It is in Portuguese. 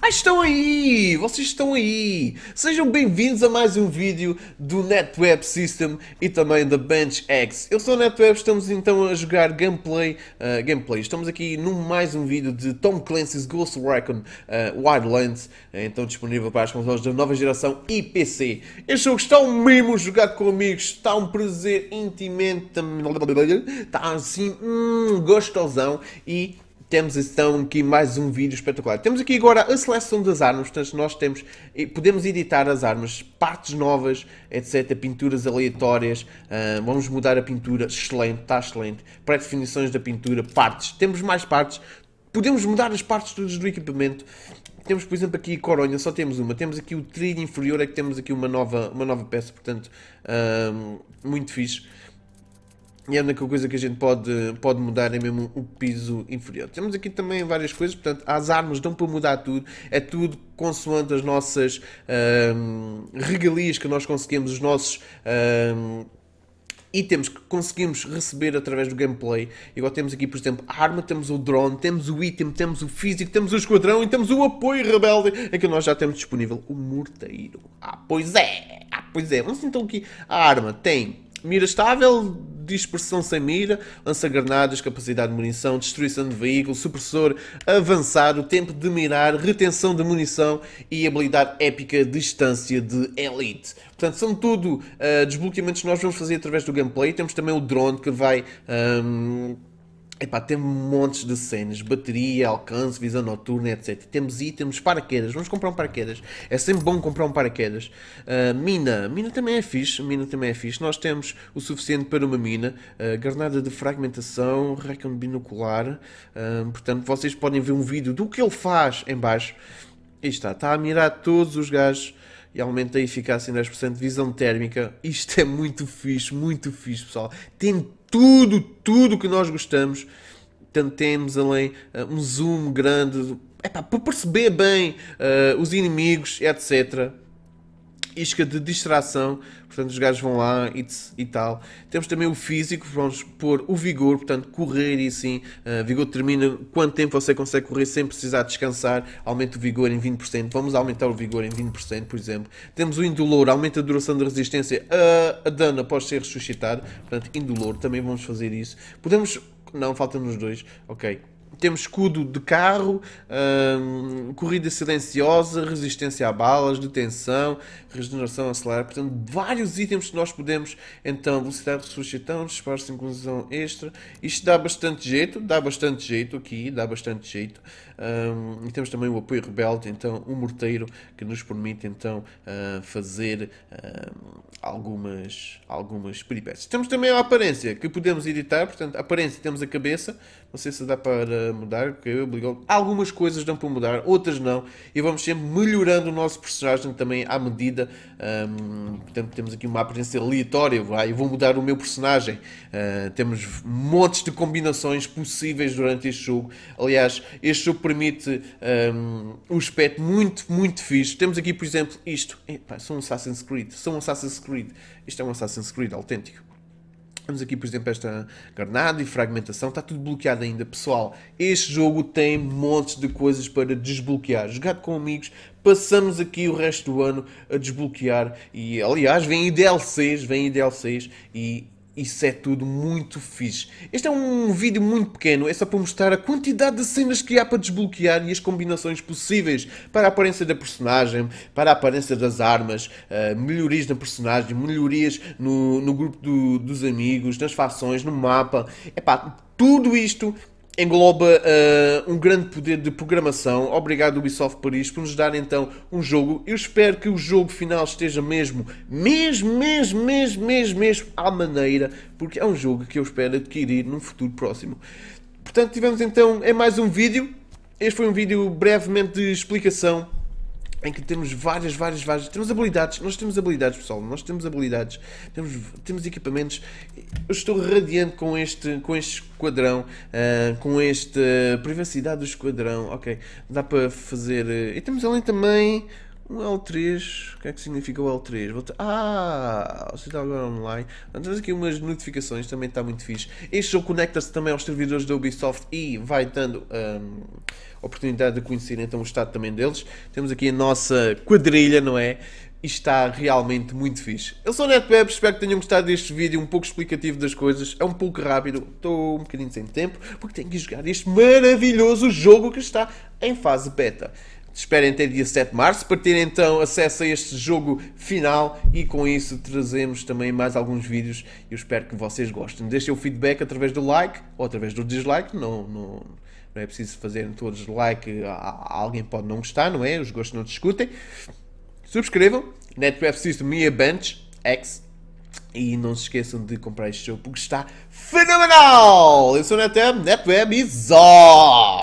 Ah, estão aí! Vocês estão aí! Sejam bem-vindos a mais um vídeo do NetWeb System e também da Bench X. Eu sou o NetWeb, estamos então a jogar gameplay. Uh, gameplay. Estamos aqui num mais um vídeo de Tom Clancy's Ghost Recon uh, Wildlands, ah, então disponível para as consoles da nova geração e PC. Este jogo está um mimo jogar com amigos, está um prazer intimamente. Está assim, hum, gostosão e temos então aqui mais um vídeo espetacular. Temos aqui agora a seleção das armas, portanto nós temos, podemos editar as armas, partes novas, etc, pinturas aleatórias, uh, vamos mudar a pintura, excelente, está excelente, pré-definições da pintura, partes, temos mais partes, podemos mudar as partes todas do equipamento, temos por exemplo aqui a coronha, só temos uma, temos aqui o trilho inferior, é que temos aqui uma nova, uma nova peça, portanto, uh, muito fixe. E é a única coisa que a gente pode, pode mudar é mesmo o piso inferior. Temos aqui também várias coisas, portanto, as armas dão para mudar tudo, é tudo consoante as nossas regalias que nós conseguimos, os nossos. Hum, itens que conseguimos receber através do gameplay. Igual temos aqui, por exemplo, a arma, temos o drone, temos o item, temos o físico, temos o esquadrão e temos o apoio rebelde. que nós já temos disponível o morteiro. Ah, pois é! Ah, pois é! Vamos então aqui. A arma tem mira estável, dispersão sem mira, lança-granadas, capacidade de munição, destruição de veículo, supressor, avançado, tempo de mirar, retenção de munição e habilidade épica distância de elite. Portanto, são tudo uh, desbloqueamentos que nós vamos fazer através do gameplay. Temos também o drone que vai. Um, ehm, Epá, temos montes de cenas, bateria, alcance, visão noturna, etc. Temos itens, paraquedas, vamos comprar um paraquedas. É sempre bom comprar um paraquedas. Uh, mina, mina também é fixe, mina também é fixe. Nós temos o suficiente para uma mina, uh, ah, granada de fragmentação, recon binocular. Uh, portanto, vocês podem ver um vídeo do que ele faz em baixo. está, está a mirar todos os gajos e aumenta a eficácia em 10%, visão térmica. Isto é muito fixe, muito fixe, pessoal. Tem tudo, tudo que nós gostamos. Tentemos além uh, um zoom grande, é para perceber bem uh, os inimigos, etc isca de distração, portanto os gajos vão lá e, e tal. Temos também o físico, vamos pôr o vigor, portanto correr e assim, uh, vigor termina quanto tempo você consegue correr sem precisar descansar, aumenta o vigor em 20%, vamos aumentar o vigor em 20%, por exemplo. Temos o indolor, aumenta a duração da resistência a, a pode após ser ressuscitado, portanto indolor, também vamos fazer isso. Podemos, não, faltam-nos dois, ok temos escudo de carro, hum, corrida silenciosa, resistência a balas, detenção, regeneração acelerada. Portanto, vários itens que nós podemos, então, velocidade de ressurgição, então, disparos de inclusão extra. Isto dá bastante jeito, dá bastante jeito aqui, dá bastante jeito. Hum, e temos também o apoio rebelde, então, um morteiro que nos permite, então, uh, fazer uh, algumas, algumas peripécias. Temos também a aparência, que podemos editar, portanto, aparência temos a cabeça, não sei se dá para mudar, porque obrigou. Algumas coisas dão para mudar, outras não, e vamos sempre melhorando o nosso personagem também à medida. Um, portanto, temos aqui uma aparência aleatória, ah, eu vou mudar o meu personagem. Uh, temos montes de combinações possíveis durante este jogo. Aliás, este jogo permite um, um aspecto muito, muito fixe. Temos aqui, por exemplo, isto. Epá, são um Assassin's Creed, são um Assassin's Creed. Isto é um Assassin's Creed autêntico. Vamos aqui, por exemplo, esta granada e fragmentação. Está tudo bloqueado ainda, pessoal. Este jogo tem montes de coisas para desbloquear. Jogado com amigos, passamos aqui o resto do ano a desbloquear. E, aliás, vem em DLCs, vem DLCs e isso é tudo muito fixe. Este é um vídeo muito pequeno, é só para mostrar a quantidade de cenas que há para desbloquear e as combinações possíveis para a aparência da personagem, para a aparência das armas, uh, melhorias na personagem, melhorias no, no grupo do, dos amigos, nas fações, no mapa. É pá, tudo isto engloba uh, um grande poder de programação. Obrigado Ubisoft Paris por nos dar então um jogo. Eu espero que o jogo final esteja mesmo, mesmo, mesmo, mesmo, mesmo, mesmo à maneira, porque é um jogo que eu espero adquirir num futuro próximo. Portanto, tivemos então é mais um vídeo. Este foi um vídeo brevemente de explicação em que temos várias, várias, várias. Temos habilidades, nós temos habilidades, pessoal. Nós temos habilidades, temos, temos equipamentos. Eu estou radiante com este, com este esquadrão, uh, com esta privacidade do esquadrão. Ok, dá para fazer. Eh, e temos além também um L3, o que é que significa o L3? Vou ah, você está agora online. Temos aqui umas notificações, também está muito fixe. Este jogo conecta-se também aos servidores da Ubisoft e vai dando um, oportunidade de conhecer então o estado também deles. Temos aqui a nossa quadrilha, não é? E está realmente muito fixe. Eu sou o NetWeb, espero que tenham gostado deste vídeo, um pouco explicativo das coisas, é um pouco rápido, estou um bocadinho sem tempo, porque tenho que jogar este maravilhoso jogo que está em fase beta. Esperem até dia 7 de março para terem então acesso a este jogo final e com isso trazemos também mais alguns vídeos. Eu espero que vocês gostem. Deixem o feedback através do like ou através do dislike. Não, não, não é preciso fazer todos like. Alguém pode não gostar, não é? Os gostos não discutem. Subscrevam. NetWeb System Mia Bench X. E não se esqueçam de comprar este jogo porque está fenomenal! Eu sou o NetWeb, NetWeb is off!